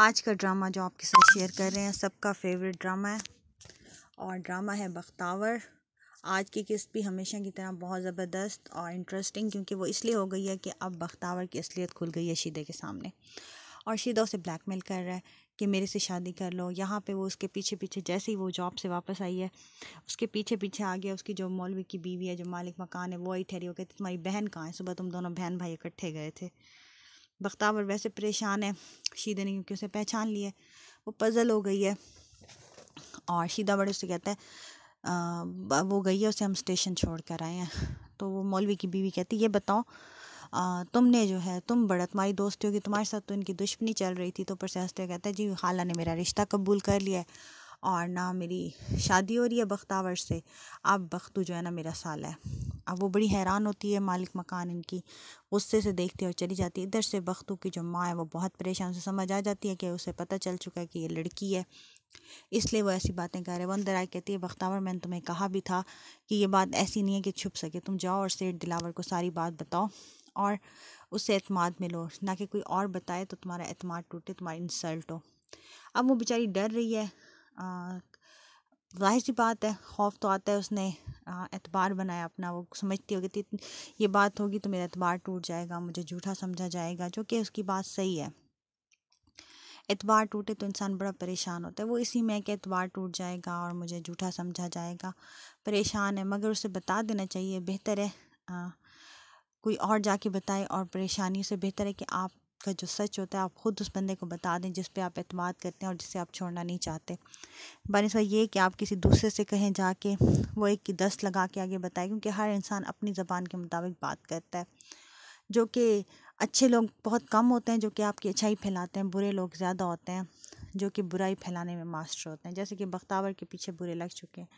आज का ड्रामा जो आपके साथ शेयर कर रहे हैं सबका फेवरेट ड्रामा है और ड्रामा है बख्तावर आज की किस्त भी हमेशा की तरह बहुत ज़बरदस्त और इंटरेस्टिंग क्योंकि वो इसलिए हो गई है कि अब बख्तावर की असलियत खुल गई है शीदे के सामने और शीदा उसे ब्लैकमेल कर रहा है कि मेरे से शादी कर लो यहाँ पे वो उसके पीछे पीछे जैसे ही वो जॉब से वापस आई है उसके पीछे पीछे आ गया उसकी जो मौलवी की बीवी है जो मालिक मकान है वो ही ठहरी हो गई तुम्हारी बहन कहाँ है सुबह तुम दोनों बहन भाई इकट्ठे गए थे बख्तावर वैसे परेशान है शीदे ने क्योंकि उसे पहचान लिया है वो पज़ल हो गई है और शीदा बड़े उससे कहता है आ, वो गई है उसे हम स्टेशन छोड़ कर आए हैं तो वो मौलवी की बीवी कहती है ये बताओ आ, तुमने जो है तुम बड़ा तुम्हारी दोस्ती होगी तुम्हारे साथ तो इनकी दुश्मनी चल रही थी तो परसेस्ते कहता है जी खाला ने मेरा रिश्ता कबूल कर लिया है और ना मेरी शादी हो रही है बख्तावर से अब बख्तू जो है ना मेरा साल है अब वो बड़ी हैरान होती है मालिक मकान इनकी गुस्से से देखती है और चली जाती है इधर से बख्तू की जो माँ है वो बहुत परेशान से समझ आ जाती है कि उसे पता चल चुका है कि ये लड़की है इसलिए वो ऐसी बातें कर रहे वो अंदर आए कहती है बख्तावर मैंने तुम्हें कहा भी था कि ये बात ऐसी नहीं है कि छुप सके तुम जाओ और सेठ दिलावर को सारी बात बताओ और उससे अतमाद मिलो ना कि कोई और बताए तो तुम्हारा अतमाद टूटे तुम्हारी इंसल्ट हो अब वो बेचारी डर रही है जाहिर सी बात है खौफ तो आता है उसने एतबार बनाया अपना वो समझती होगी कि ये बात होगी तो मेरा एतबार टूट जाएगा मुझे झूठा समझा जाएगा जो कि उसकी बात सही है एतबार टूटे तो इंसान बड़ा परेशान होता है वो इसी में कि एतबार टूट जाएगा और मुझे झूठा समझा जाएगा परेशान है मगर उसे बता देना चाहिए बेहतर है आ, कोई और जाके बताए और परेशानी से बेहतर है कि आप का जो सच होता है आप ख़ुद उस बंदे को बता दें जिस पे आप अतमाद करते हैं और जिसे आप छोड़ना नहीं चाहते बनस्बत ये कि आप किसी दूसरे से कहें जाके वो एक की दस्त लगा के आगे बताएं क्योंकि हर इंसान अपनी ज़बान के मुताबिक बात करता है जो कि अच्छे लोग बहुत कम होते हैं जो कि आपकी अच्छाई फैलाते हैं बुरे लोग ज़्यादा होते हैं जो कि बुराई फैलाने में मास्टर होते हैं जैसे कि बख्तावर के पीछे बुरे लग चुके हैं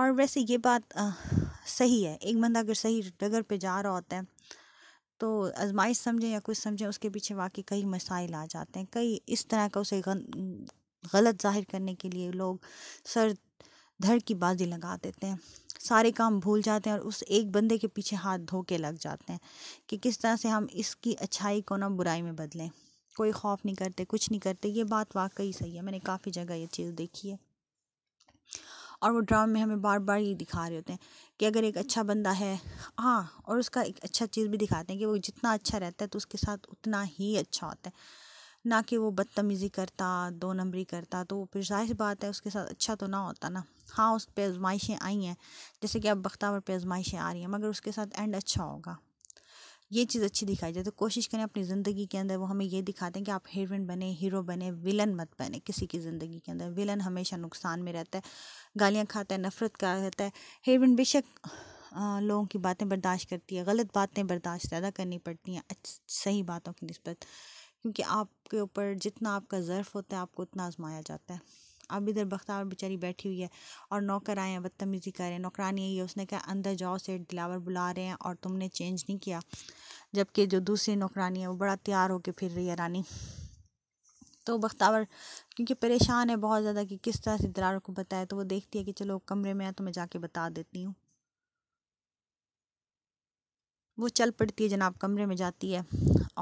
और वैसे ये बात आ, सही है एक बंदा अगर सही डगर पे जा रहा होता है तो आजमाइश समझें या कुछ समझें उसके पीछे वाकई कई मसाइल आ जाते हैं कई इस तरह का उसे गलत जाहिर करने के लिए लोग सर धड़ की बाजी लगा देते हैं सारे काम भूल जाते हैं और उस एक बंदे के पीछे हाथ धो के लग जाते हैं कि किस तरह से हम इसकी अच्छाई को ना बुराई में बदलें कोई खौफ नहीं करते कुछ नहीं करते ये बात वाकई सही है मैंने काफ़ी जगह ये चीज़ देखी है और वो ड्रामे में हमें बार बार ये दिखा रहे होते हैं कि अगर एक अच्छा बंदा है हाँ और उसका एक अच्छा चीज़ भी दिखाते हैं कि वो जितना अच्छा रहता है तो उसके साथ उतना ही अच्छा होता है ना कि वो बदतमीज़ी करता दो नंबरी करता तो फिर जाहिर बात है उसके साथ अच्छा तो ना होता ना हाँ उस पर आजमाइशें आई हैं जैसे कि अब बख्तावर पर आजमाइशें आ रही हैं मगर उसके साथ एंड अच्छा होगा ये चीज़ अच्छी दिखाई जाए तो कोशिश करें अपनी ज़िंदगी के अंदर वो हमें ये दिखाते हैं कि आप हीरोइन बने हीरो बने विलन मत बने किसी की ज़िंदगी के अंदर विलन हमेशा नुकसान में रहता है गालियाँ खाता है नफ़रत का रहता है हीरोइन बेशक लोगों की बातें बर्दाश्त करती है गलत बातें बर्दाश्त ज़्यादा करनी पड़ती हैं सही बातों की नस्बत क्योंकि आपके ऊपर जितना आपका ज़र्फ़ होता है आपको उतना आजमाया जाता है अब इधर बख्तावर बेचारी बैठी हुई है और नौकर आए हैं बदतमीज़ी कर रहे हैं नौकरानी आई है उसने कहा अंदर जाओ सेठ दिलावर बुला रहे हैं और तुमने चेंज नहीं किया जबकि जो दूसरी नौकरानी है वो बड़ा तैयार होकर फिर रही है रानी तो बख्तावर क्योंकि परेशान है बहुत ज़्यादा कि किस तरह से दिलावर को बताया तो वो देखती है कि चलो कमरे में है तो मैं जाके बता देती हूँ वो चल पड़ती है जनाब कमरे में जाती है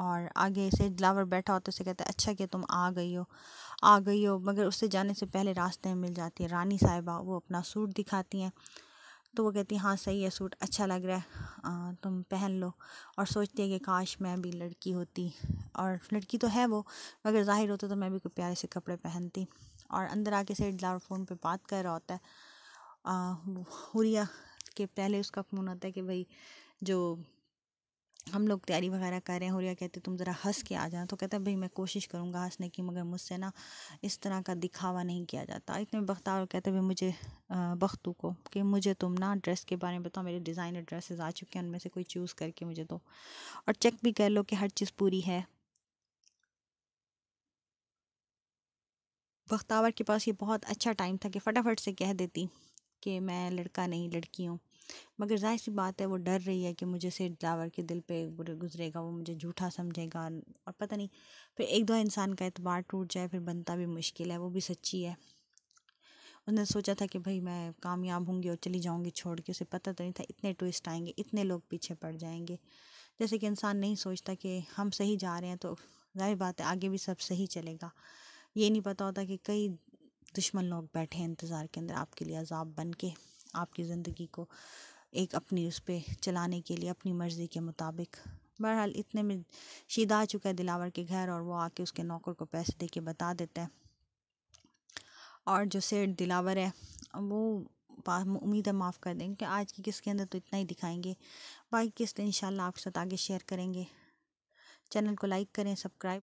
और आगे से दिलावर बैठा होता है उसे कहता है अच्छा कि तुम आ गई हो आ गई हो मगर उससे जाने से पहले रास्ते में मिल जाती है रानी साहिबा वो अपना सूट दिखाती हैं तो वो कहती है हाँ सही है सूट अच्छा लग रहा है आ, तुम पहन लो और सोचती है कि काश मैं भी लड़की होती और लड़की तो है वो मगर जाहिर होता तो मैं भी कोई प्यारे से कपड़े पहनती और अंदर आके से दिलावर फ़ोन पर बात कर रहा होता है आ, हुरिया के पहले उसका फ़ोन होता है कि भाई जो हम लोग तैयारी वगैरह कर रहे हैं हुरिया कहते तुम ज़रा हंस के आ जाना तो कहते भाई मैं कोशिश करूँगा हंसने की मगर मुझसे ना इस तरह का दिखावा नहीं किया जाता इतने बख्तावर कहते भाई मुझे बख्तू को कि मुझे तुम ना ड्रेस के बारे में बताओ मेरे डिज़ाइनर ड्रेसेस आ चुके हैं उनमें से कोई चूज़ करके मुझे दो और चेक भी कर लो कि हर चीज़ पूरी है बख्तावर के पास ये बहुत अच्छा टाइम था कि फटाफट से कह देती कि मैं लड़का नहीं लड़की हूँ मगर जाहिर सी बात है वो डर रही है कि मुझे सेठ दिलावर के दिल पे गुजरेगा वो मुझे झूठा समझेगा और पता नहीं फिर एक दो इंसान का एतबार टूट जाए फिर बनता भी मुश्किल है वो भी सच्ची है उसने सोचा था कि भाई मैं कामयाब होंगी और चली जाऊंगी छोड़ के उसे पता तो नहीं था इतने ट्विस्ट आएंगे इतने लोग पीछे पड़ जाएंगे जैसे कि इंसान नहीं सोचता कि हम सही जा रहे हैं तो जाहिर बात है आगे भी सब सही चलेगा ये नहीं पता होता कि कई दुश्मन लोग बैठे हैं इंतज़ार के अंदर आपके लिए अजाब बन के आपकी ज़िंदगी को एक अपनी उस पर चलाने के लिए अपनी मर्ज़ी के मुताबिक बहरहाल इतने में शीदा आ चुका है दिलावर के घर और वो आके उसके नौकर को पैसे दे के बता देता है और जो सेठ दिलावर है वो उम्मीद है माफ़ कर देंगे कि आज की किस्त के अंदर तो इतना ही दिखाएंगे बाकी किस्त इन आपके साथ आगे शेयर करेंगे चैनल को लाइक करें सब्सक्राइब